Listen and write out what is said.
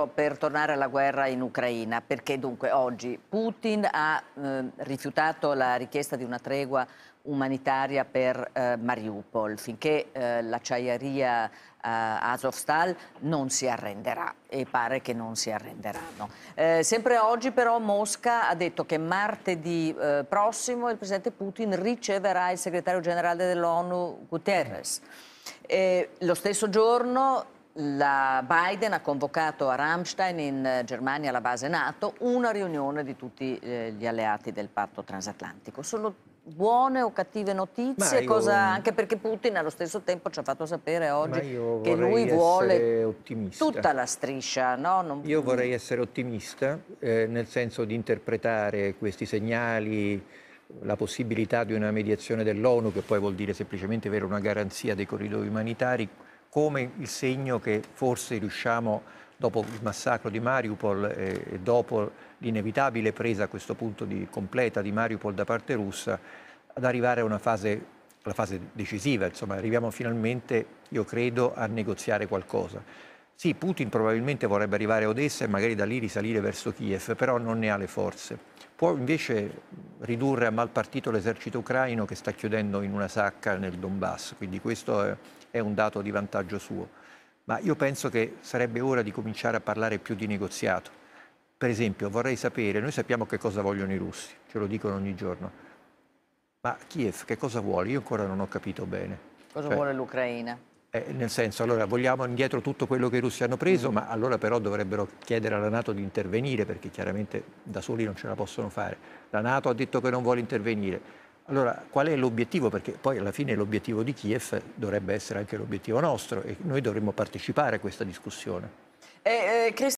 Oh, per tornare alla guerra in Ucraina, perché dunque oggi Putin ha eh, rifiutato la richiesta di una tregua umanitaria per eh, Mariupol, finché eh, l'acciaieria eh, Azovstal non si arrenderà e pare che non si arrenderanno. Eh, sempre oggi però Mosca ha detto che martedì eh, prossimo il presidente Putin riceverà il segretario generale dell'ONU Guterres. E lo stesso giorno la Biden ha convocato a Rammstein in eh, Germania, la base NATO, una riunione di tutti eh, gli alleati del patto transatlantico. Sono buone o cattive notizie? Io... Cosa... anche perché Putin allo stesso tempo ci ha fatto sapere oggi che lui vuole ottimista. tutta la striscia. No? Non... Io vorrei essere ottimista eh, nel senso di interpretare questi segnali la possibilità di una mediazione dell'ONU, che poi vuol dire semplicemente avere una garanzia dei corridoi umanitari, come il segno che forse riusciamo, dopo il massacro di Mariupol e dopo l'inevitabile presa a questo punto di, completa di Mariupol da parte russa, ad arrivare a una fase, alla fase decisiva, insomma arriviamo finalmente, io credo, a negoziare qualcosa. Sì, Putin probabilmente vorrebbe arrivare a Odessa e magari da lì risalire verso Kiev, però non ne ha le forze. Può invece ridurre a mal partito l'esercito ucraino che sta chiudendo in una sacca nel Donbass, quindi questo è è un dato di vantaggio suo, ma io penso che sarebbe ora di cominciare a parlare più di negoziato. Per esempio, vorrei sapere, noi sappiamo che cosa vogliono i russi, ce lo dicono ogni giorno, ma Kiev che cosa vuole? Io ancora non ho capito bene. Cosa cioè, vuole l'Ucraina? Eh, nel senso, allora vogliamo indietro tutto quello che i russi hanno preso, mm. ma allora però dovrebbero chiedere alla Nato di intervenire, perché chiaramente da soli non ce la possono fare. La Nato ha detto che non vuole intervenire allora, qual è l'obiettivo? Perché poi alla fine l'obiettivo di Kiev dovrebbe essere anche l'obiettivo nostro e noi dovremmo partecipare a questa discussione. Eh, eh,